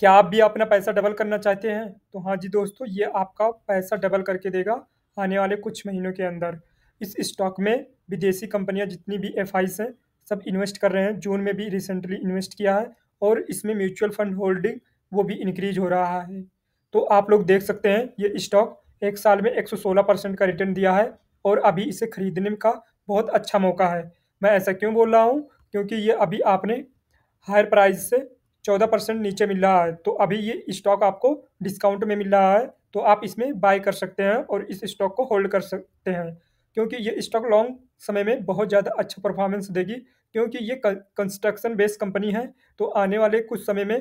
क्या आप भी अपना पैसा डबल करना चाहते हैं तो हाँ जी दोस्तों ये आपका पैसा डबल करके देगा आने वाले कुछ महीनों के अंदर इस स्टॉक में विदेशी कंपनियां जितनी भी एफ हैं सब इन्वेस्ट कर रहे हैं जून में भी रिसेंटली इन्वेस्ट किया है और इसमें म्यूचुअल फंड होल्डिंग वो भी इंक्रीज हो रहा है तो आप लोग देख सकते हैं ये स्टॉक एक साल में 116 परसेंट का रिटर्न दिया है और अभी इसे खरीदने का बहुत अच्छा मौका है मैं ऐसा क्यों बोल रहा हूँ क्योंकि ये अभी आपने हायर प्राइस से चौदह परसेंट नीचे मिल रहा है तो अभी ये स्टॉक आपको डिस्काउंट में मिल रहा है तो आप इसमें बाय कर सकते हैं और इस स्टॉक को होल्ड कर सकते हैं क्योंकि ये स्टॉक लॉन्ग समय में बहुत ज़्यादा अच्छा परफॉर्मेंस देगी क्योंकि ये कंस्ट्रक्शन बेस्ड कंपनी है तो आने वाले कुछ समय में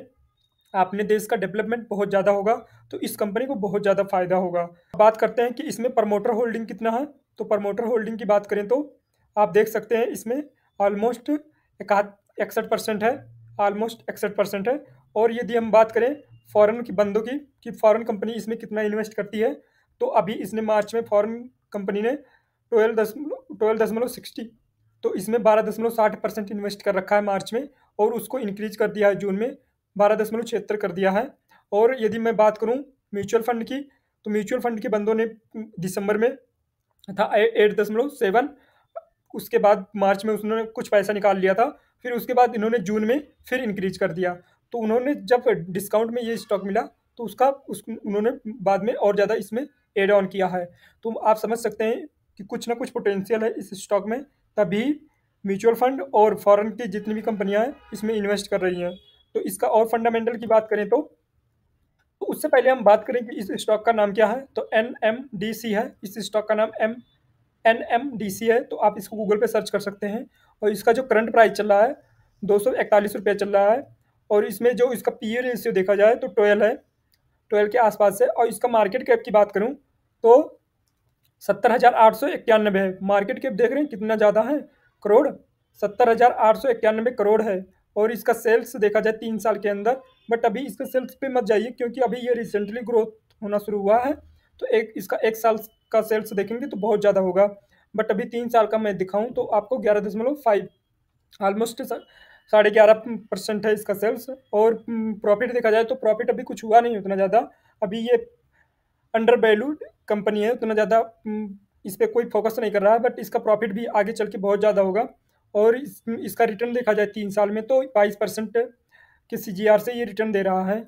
आपने देश का डेवलपमेंट बहुत ज़्यादा होगा तो इस कंपनी को बहुत ज़्यादा फायदा होगा बात करते हैं कि इसमें प्रमोटर होल्डिंग कितना है तो प्रमोटर होल्डिंग की बात करें तो आप देख सकते हैं इसमें ऑलमोस्ट इकहत्तर इकसठ परसेंट है ऑलमोस्ट इकसठ परसेंट है और यदि हम बात करें फॉरेन की बंदों की कि फॉरेन कंपनी इसमें कितना इन्वेस्ट करती है तो अभी इसने मार्च में फॉरेन कंपनी ने ट्वेल्व दशमलव ट्वेल्व दशमलव सिक्सटी तो इसमें बारह दशमलव साठ परसेंट इन्वेस्ट कर रखा है मार्च में और उसको इंक्रीज कर दिया है जून में बारह दशमलव छिहत्तर कर दिया है और यदि मैं बात करूँ म्यूचुअल फंड की तो म्यूचुअल फंड के बंदों ने दिसंबर में था एट दशमलव सेवन उसके बाद मार्च में उसने कुछ पैसा निकाल लिया था फिर उसके बाद इन्होंने जून में फिर इंक्रीज कर दिया तो उन्होंने जब डिस्काउंट में ये स्टॉक मिला तो उसका उस उन्होंने बाद में और ज़्यादा इसमें एड ऑन किया है तो आप समझ सकते हैं कि कुछ ना कुछ पोटेंशियल है इस स्टॉक में तभी म्यूचुअल फंड और फॉरेन की जितनी भी कंपनियां हैं इसमें इन्वेस्ट कर रही हैं तो इसका और फंडामेंटल की बात करें तो, तो उससे पहले हम बात करें कि इस स्टॉक का नाम क्या है तो एन एम डी सी है इस स्टॉक का नाम M N M D C है तो आप इसको गूगल पे सर्च कर सकते हैं और इसका जो करंट प्राइस चल रहा है दो सौ इकतालीस रुपये चल रहा है और इसमें जो इसका पी ई रेशियो देखा जाए तो ट्वेल्व है ट्वेल्व के आसपास है और इसका मार्केट कैप की बात करूँ तो सत्तर हज़ार आठ सौ इक्यानबे है मार्केट कैप देख रहे हैं कितना ज़्यादा है करोड़ सत्तर हज़ार आठ सौ इक्यानबे करोड़ है और इसका सेल्स देखा जाए तीन साल के अंदर बट अभी इसके सेल्स पे मत जाइए क्योंकि अभी ये रिसेंटली ग्रोथ होना शुरू हुआ है तो एक इसका एक साल का सेल्स देखेंगे तो बहुत ज़्यादा होगा बट अभी तीन साल का मैं दिखाऊँ तो आपको ग्यारह दशमलव फाइव ऑलमोस्ट साढ़े ग्यारह परसेंट है इसका सेल्स और प्रॉफिट देखा जाए तो प्रॉफिट अभी कुछ हुआ नहीं उतना ज़्यादा अभी ये अंडर वैल्यूड कंपनी है उतना ज़्यादा इस पर कोई फोकस नहीं कर रहा है बट इसका प्रॉफिट भी आगे चल के बहुत ज़्यादा होगा और इस, इसका रिटर्न देखा जाए तीन साल में तो बाईस परसेंट के सी से ये रिटर्न दे रहा है